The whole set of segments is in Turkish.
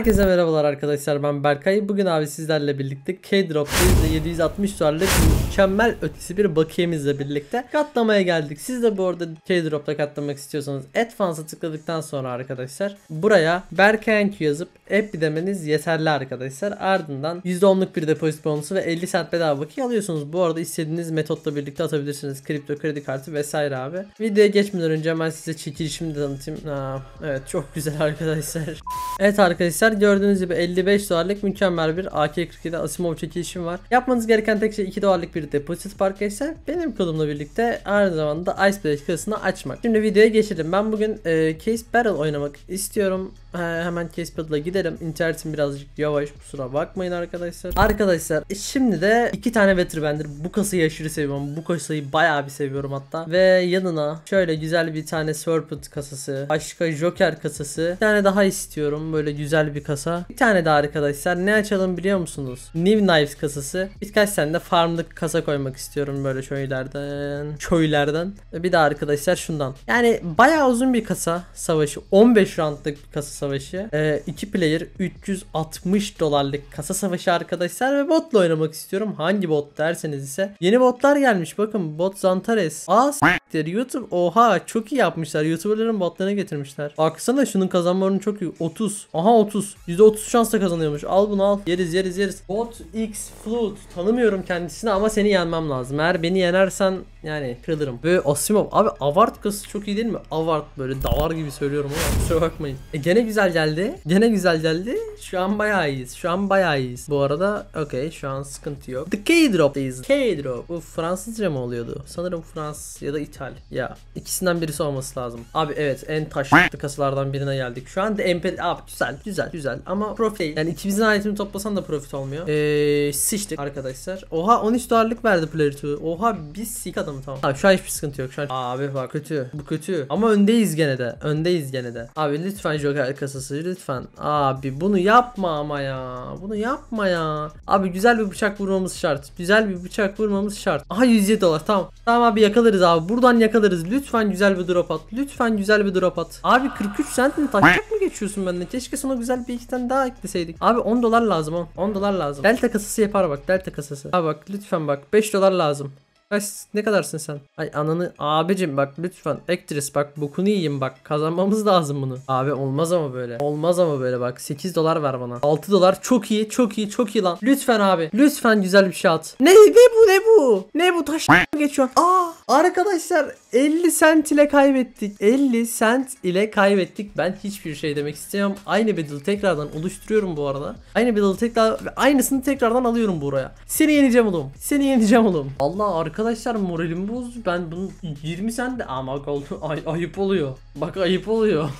Herkese merhabalar arkadaşlar ben Berkay. Bugün abi sizlerle birlikte K-Drop'tayız ve 760 dolarlık mükemmel ötesi bir bakiyemizle birlikte katlamaya geldik. Siz de bu arada K-Drop'ta katlamak istiyorsanız AdFance'a tıkladıktan sonra arkadaşlar buraya Berkay yazıp app demeniz yeterli arkadaşlar. Ardından %10'luk bir depozit bonusu ve 50 cent bedava bakiye alıyorsunuz. Bu arada istediğiniz metotla birlikte atabilirsiniz. Kripto kredi kartı vesaire abi. Videoya geçmeden önce hemen size çekilişimi de tanıtayım. Aa, evet çok güzel arkadaşlar. Evet arkadaşlar gördüğünüz gibi 55 dolarlık mükemmel bir AK-47 Asimov çekilişim var. Yapmanız gereken tek şey 2 dolarlık bir depozit park ise benim kodumla birlikte aynı zamanda Ice Blade kasını açmak. Şimdi videoya geçelim. Ben bugün e, Case barrel oynamak istiyorum. Ee, hemen Caspad'la giderim. İnternetim birazcık yavaş kusura bakmayın arkadaşlar. Arkadaşlar e, şimdi de iki tane Waterbender. Bu kasayı aşırı seviyorum. Bu kasayı bayağı bir seviyorum hatta. Ve yanına şöyle güzel bir tane Serpent kasası. Başka Joker kasası. Bir tane daha istiyorum. Böyle güzel bir kasa. Bir tane daha arkadaşlar. Ne açalım biliyor musunuz? New Knives kasası. Birkaç tane de farmlık kasa koymak istiyorum böyle şöylerden. Köylerden. E, bir de arkadaşlar şundan. Yani bayağı uzun bir kasa savaşı. 15 roundlık bir kasa savaşı savaşı. Ee, 2 player 360 dolarlık kasa savaşı arkadaşlar ve botla oynamak istiyorum. Hangi bot derseniz ise. Yeni botlar gelmiş bakın. Bot Zantares. Aa taktikleri YouTube. Oha çok iyi yapmışlar. YouTuberların botlarına getirmişler. Baksana şunun kazanma oranı çok iyi. 30. Aha 30. %30 şansla kazanıyormuş. Al bunu al. Yeriz yeriz yeriz. Bot X flute Tanımıyorum kendisini ama seni yenmem lazım. Eğer beni yenersen yani kırılırım. Böyle Asimov. Abi Avart kası çok iyi değil mi? Avart böyle davar gibi söylüyorum ama kusura bakmayın. E gene güzel geldi. Gene güzel geldi. Şu an bayağı iyiyiz. Şu an bayağı iyiyiz. Bu arada okey şu an sıkıntı yok. The K-Drop'tayız. K-Drop. Bu Fransızca mı oluyordu? Sanırım Fransız ya da İtal. Ya ikisinden birisi olması lazım. Abi evet en taşlı kasalardan birine geldik. Şu an de MP... Abi güzel güzel güzel. Ama profit. yani ikimizin aletini toplasan da profit olmuyor. Eee sıçtık arkadaşlar. Oha 13 dolarlık verdi Player Oha biz sik adamı tamam. Abi şu an hiçbir sıkıntı yok. Şu an... Abi bak kötü. Bu kötü. Ama öndeyiz gene de. Öndeyiz gene de. Abi lütfen Joker kasası lütfen. Abi bunu ya yapma ama ya. Bunu yapma ya. Abi güzel bir bıçak vurmamız şart. Güzel bir bıçak vurmamız şart. Aha 107 dolar tamam. Tamam abi yakalarız abi. Buradan yakalarız. Lütfen güzel bir drop at. Lütfen güzel bir drop at. Abi 43 cent mi taşak mı geçiyorsun benden? Keşke sana güzel bir iki daha ekleseydik. Abi 10 dolar lazım 10. 10 dolar lazım. Delta kasası yapar bak. Delta kasası. Abi bak lütfen bak. 5 dolar lazım. Kaç ne kadarsın sen? Ay ananı abicim bak lütfen actress bak bokunu yiyeyim bak kazanmamız lazım bunu. Abi olmaz ama böyle. Olmaz ama böyle bak 8 dolar ver bana. 6 dolar çok iyi çok iyi çok iyi lan. Lütfen abi lütfen güzel bir şey at. Ne ne bu ne bu? Ne bu taş geçiyor. Aa Arkadaşlar 50 sent ile kaybettik. 50 sent ile kaybettik. Ben hiçbir şey demek istemiyorum. Aynı bedeli tekrardan oluşturuyorum bu arada. Aynı bedeli tekrar aynısını tekrardan alıyorum buraya. Seni yeneceğim oğlum. Seni yeneceğim oğlum. Allah arkadaşlar moralim bozdu. Ben bunu 20 sent de ama oldu. Ay, ayıp oluyor. Bak ayıp oluyor.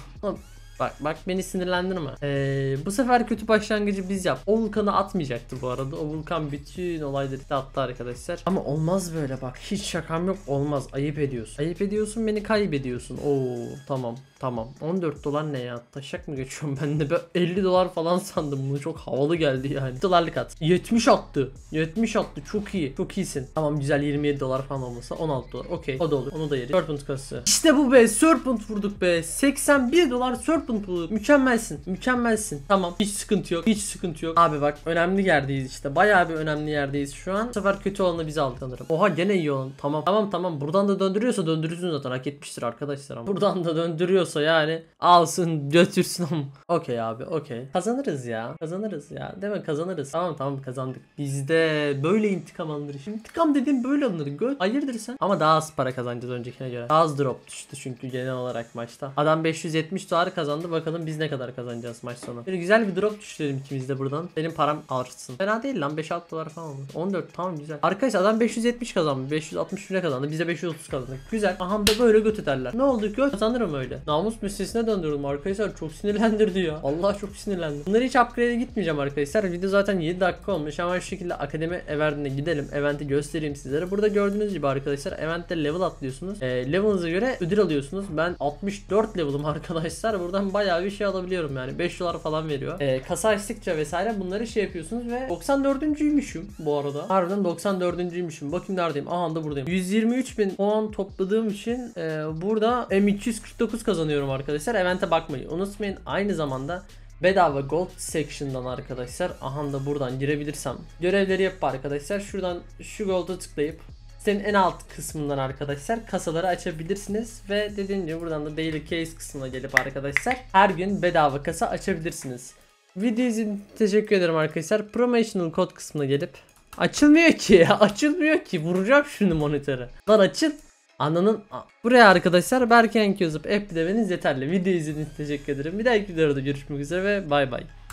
Bak bak beni sinirlendirme. Ee, bu sefer kötü başlangıcı biz yap. O vulkanı atmayacaktı bu arada. O vulkan bütün olayları da attı arkadaşlar. Ama olmaz böyle bak. Hiç şakam yok. Olmaz. Ayıp ediyorsun. Ayıp ediyorsun beni kaybediyorsun. Oo tamam tamam. 14 dolar ne ya? Taşak mı geçiyorum ben de? Ben 50 dolar falan sandım. Bunu çok havalı geldi yani. Dolarlık at. 70 attı. 70 attı. Çok iyi. Çok iyisin. Tamam güzel 27 dolar falan olmasa 16 dolar. Okey. O da olur. Onu da yeriz. Serpent kası. İşte bu be. Serpent vurduk be. 81 dolar Serpent Liverpool mükemmelsin. Mükemmelsin. Tamam. Hiç sıkıntı yok. Hiç sıkıntı yok. Abi bak önemli yerdeyiz işte. Bayağı bir önemli yerdeyiz şu an. Bu sefer kötü olanı biz aldık sanırım. Oha gene iyi olan. Tamam. Tamam tamam. Buradan da döndürüyorsa döndürürsün zaten. Hak etmiştir arkadaşlar ama. Buradan da döndürüyorsa yani alsın götürsün ama. okey abi okey. Kazanırız ya. Kazanırız ya. Değil mi? Kazanırız. Tamam tamam kazandık. Bizde böyle intikam alınır. Şimdi intikam dediğim böyle alınır. Göt Hayırdır sen? Ama daha az para kazanacağız öncekine göre. Daha az drop düştü çünkü genel olarak maçta. Adam 570 dolar kazandı kazandı. Bakalım biz ne kadar kazanacağız maç sonu. Böyle güzel bir drop düşürelim ikimiz de buradan. Benim param artsın. Fena değil lan 5-6 dolar falan oldu. 14 tamam güzel. Arkadaş adam 570 kazandı. 560 lira kazandı. Bize 530 kazandı. Güzel. Aha da böyle göt ederler. Ne oldu göt? Kazanırım öyle. Namus meselesine döndürdüm arkadaşlar. Çok sinirlendirdi ya. Allah çok sinirlendi. Bunları hiç upgrade'e gitmeyeceğim arkadaşlar. Video zaten 7 dakika olmuş. ama şu şekilde akademi eventine gidelim. Event'i göstereyim sizlere. Burada gördüğünüz gibi arkadaşlar event'te level atlıyorsunuz. E, level'ınıza göre ödül alıyorsunuz. Ben 64 level'ım arkadaşlar. Buradan ben bayağı bir şey alabiliyorum yani. 5 dolar falan veriyor. E, kasa açtıkça vesaire bunları şey yapıyorsunuz ve 94.ymüşüm bu arada. Harbiden 94.ymüşüm. Bakayım neredeyim? Aha da buradayım. 123 bin puan topladığım için e, burada M249 kazanıyorum arkadaşlar. Event'e bakmayı unutmayın. Aynı zamanda bedava gold section'dan arkadaşlar aha da buradan girebilirsem görevleri yapıp arkadaşlar şuradan şu gold'a tıklayıp Sitenin en alt kısmından arkadaşlar kasaları açabilirsiniz ve dediğim gibi buradan da daily case kısmına gelip arkadaşlar her gün bedava kasa açabilirsiniz. Video için teşekkür ederim arkadaşlar. Promotional kod kısmına gelip açılmıyor ki açılmıyor ki vuracağım şimdi monitörü Lan açıl. Ananın buraya arkadaşlar Berken yazıp app demeniz yeterli. Video için teşekkür ederim. Bir dahaki videoda görüşmek üzere ve bay bay.